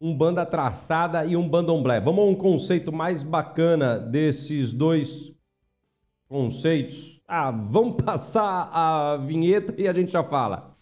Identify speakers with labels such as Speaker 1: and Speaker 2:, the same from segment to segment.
Speaker 1: um banda traçada e um bandomblé. Vamos a um conceito mais bacana desses dois conceitos. Ah, vamos passar a vinheta e a gente já fala.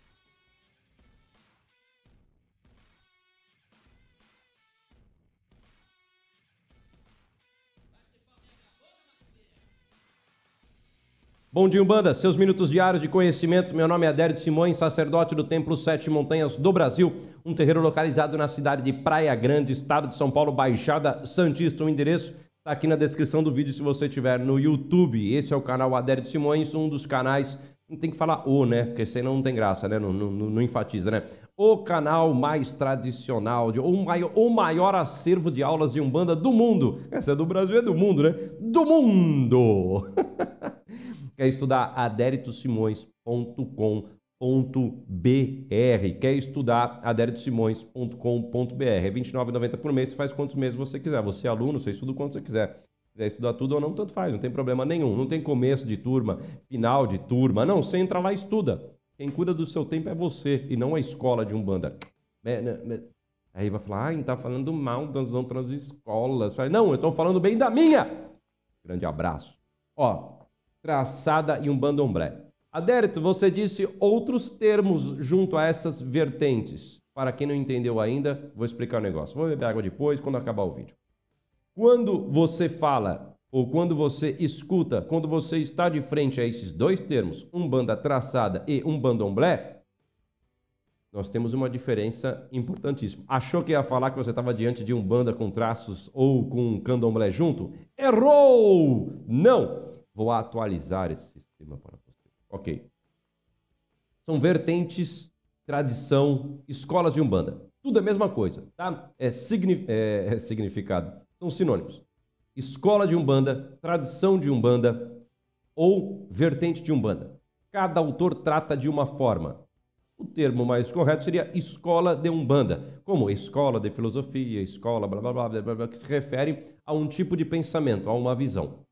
Speaker 1: Bom dia, Umbanda. Seus minutos diários de conhecimento. Meu nome é Adério de Simões, sacerdote do Templo Sete Montanhas do Brasil, um terreiro localizado na cidade de Praia Grande, estado de São Paulo, Baixada Santista. O endereço está aqui na descrição do vídeo se você estiver no YouTube. Esse é o canal Adério de Simões, um dos canais. Não tem que falar o, né? Porque senão não tem graça, né? Não, não, não enfatiza, né? O canal mais tradicional, de, o, maior, o maior acervo de aulas de Umbanda do mundo. Essa é do Brasil, é do mundo, né? Do mundo! Quer estudar? adéritosimões.com.br. Quer estudar? adéritosimões.com.br. É R$ 29,90 por mês. Você faz quantos meses você quiser. Você é aluno, você estuda o quanto você quiser quiser estudar tudo ou não, tanto faz, não tem problema nenhum. Não tem começo de turma, final de turma. Não, você entra lá e estuda. Quem cuida do seu tempo é você e não a escola de Umbanda. Né, né, né. Aí vai falar, ah, tá falando mal das outras escolas. Não, eu tô falando bem da minha. Grande abraço. Ó, traçada e um bandomblé. Adérito, você disse outros termos junto a essas vertentes. Para quem não entendeu ainda, vou explicar o um negócio. Vou beber água depois, quando acabar o vídeo. Quando você fala, ou quando você escuta, quando você está de frente a esses dois termos, um banda traçada e um bandomblé, nós temos uma diferença importantíssima. Achou que ia falar que você estava diante de um banda com traços ou com um candomblé junto? Errou! Não! Vou atualizar esse sistema para você. Ok. São vertentes, tradição, escolas de umbanda. Tudo é a mesma coisa, tá? É, é, é significado. São sinônimos. Escola de umbanda, tradição de umbanda ou vertente de umbanda. Cada autor trata de uma forma. O termo mais correto seria escola de umbanda, como escola de filosofia, escola blá blá blá, blá, blá que se refere a um tipo de pensamento, a uma visão.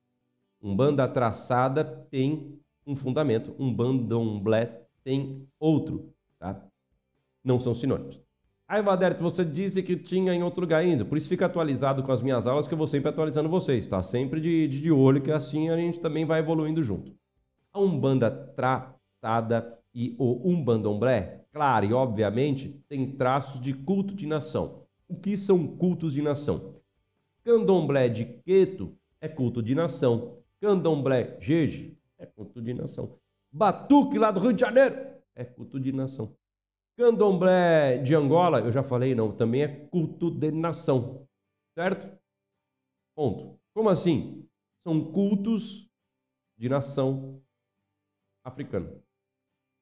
Speaker 1: Umbanda traçada tem um fundamento, um bandomblé tem outro, tá? Não são sinônimos. Aí, Vaderto, você disse que tinha em outro lugar ainda, por isso fica atualizado com as minhas aulas, que eu vou sempre atualizando vocês, tá? Sempre de, de, de olho, que assim a gente também vai evoluindo junto. A Umbanda traçada e o Umbandomblé, claro e obviamente, tem traços de culto de nação. O que são cultos de nação? Candomblé de Queto é culto de nação. Candomblé, jeje, é culto de nação. Batuque lá do Rio de Janeiro, é culto de nação. Candomblé de Angola, eu já falei, não, também é culto de nação. Certo? Ponto. Como assim? São cultos de nação africana.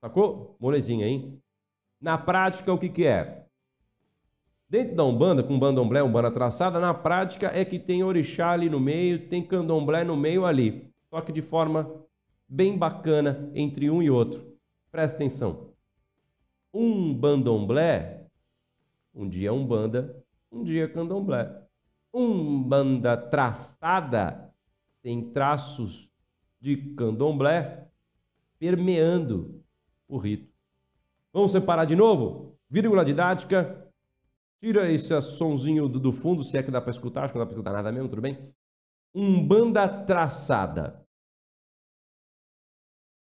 Speaker 1: Sacou? Molezinha, hein? Na prática, o que, que é? Dentro da Umbanda, com Bandomblé, Umbanda traçada, na prática é que tem orixá ali no meio, tem candomblé no meio ali. Só que de forma bem bacana entre um e outro. Presta atenção. Um bandomblé, um dia é umbanda, um dia é candomblé. Umbanda traçada tem traços de candomblé permeando o rito. Vamos separar de novo? Vírgula didática, Tira esse sonzinho do, do fundo, se é que dá para escutar, acho que não dá para escutar nada mesmo, tudo bem? Umbanda traçada.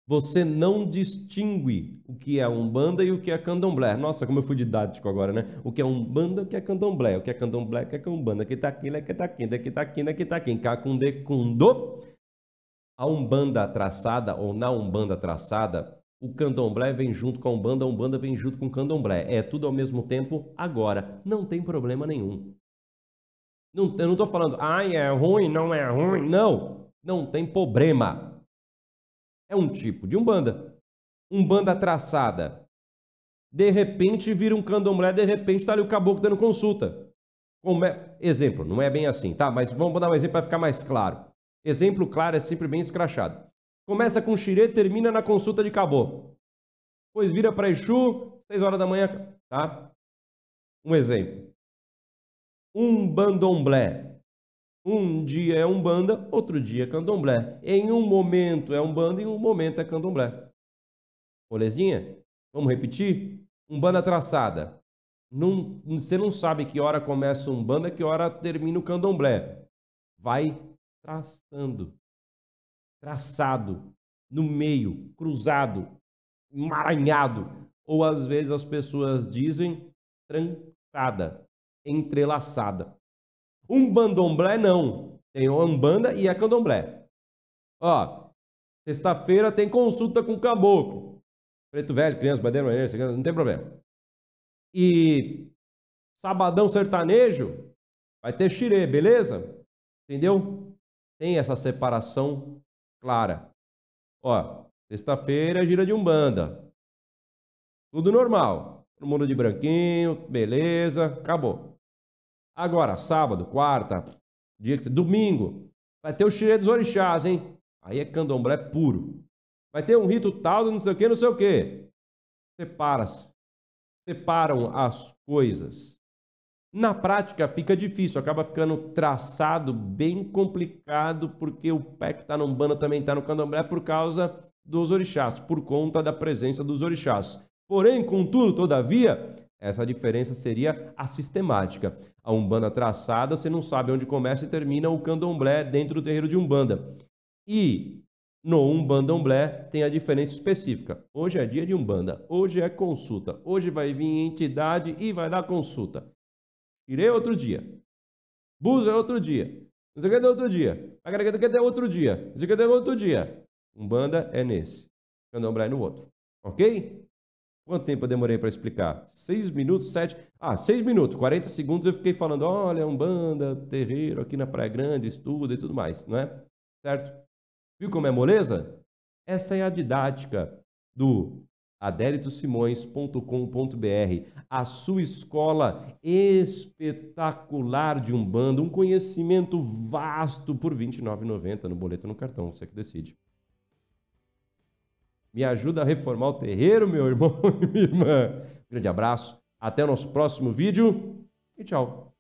Speaker 1: Você não distingue o que é Umbanda e o que é Candomblé. Nossa, como eu fui didático agora, né? O que é Umbanda, o que é Candomblé. O que é Candomblé, o que é Umbanda. Que tá aqui, né? que tá aqui, né? que tá aqui, né? que tá aqui. Cacundê, cundô. A Umbanda traçada, ou na Umbanda traçada, o candomblé vem junto com a Umbanda, a Umbanda vem junto com o candomblé. É tudo ao mesmo tempo agora. Não tem problema nenhum. Não, eu não estou falando, ai, é ruim, não é ruim. Não, não tem problema. É um tipo de Umbanda. Umbanda traçada. De repente vira um candomblé, de repente está ali o caboclo dando consulta. É... Exemplo, não é bem assim, tá? Mas vamos dar um exemplo para ficar mais claro. Exemplo claro é sempre bem escrachado. Começa com xirê, termina na consulta de cabô. Depois vira para Exu, 6 horas da manhã, tá? Um exemplo. Um bandomblé. Um dia é um banda, outro dia é candomblé. Em um momento é um banda, em um momento é candomblé. Molezinha? Vamos repetir? Um banda traçada. você não sabe que hora começa um e que hora termina o candomblé. Vai traçando traçado, no meio, cruzado, emaranhado. Ou às vezes as pessoas dizem trançada, entrelaçada. Um bandomblé não. Tem uma banda e é candomblé. Ó, sexta-feira tem consulta com o caboclo. Preto velho, criança, bandeira, não tem problema. E sabadão sertanejo vai ter xirê, beleza? Entendeu? Tem essa separação clara. Ó, sexta-feira gira de umbanda. Tudo normal. Todo mundo de branquinho, beleza, acabou. Agora, sábado, quarta, dia que... domingo, vai ter o cheiro dos orixás, hein? Aí é candomblé puro. Vai ter um rito tal, não sei o que, não sei o que. Separa-se. Separam as coisas. Na prática fica difícil, acaba ficando traçado bem complicado, porque o pé que está no Umbanda também está no Candomblé por causa dos orixás, por conta da presença dos orixás. Porém, contudo, todavia, essa diferença seria a sistemática. A Umbanda traçada, você não sabe onde começa e termina o candomblé dentro do terreiro de Umbanda. E no Umbandomblé tem a diferença específica. Hoje é dia de Umbanda, hoje é consulta, hoje vai vir entidade e vai dar consulta. Irei outro dia. busa é outro dia. Não sei o que é outro dia. Agregado é outro dia. Não sei o que é outro dia. Umbanda é nesse. Candomblé é no outro. Ok? Quanto tempo eu demorei para explicar? Seis minutos, sete. Ah, seis minutos, 40 segundos eu fiquei falando: olha, é Umbanda, terreiro aqui na Praia Grande, estuda e tudo mais, não é? Certo? Viu como é moleza? Essa é a didática do aderitossimões.com.br, a sua escola espetacular de um bando, um conhecimento vasto por R$ 29,90 no boleto no cartão, você que decide. Me ajuda a reformar o terreiro, meu irmão e minha irmã. Grande abraço, até o nosso próximo vídeo e tchau.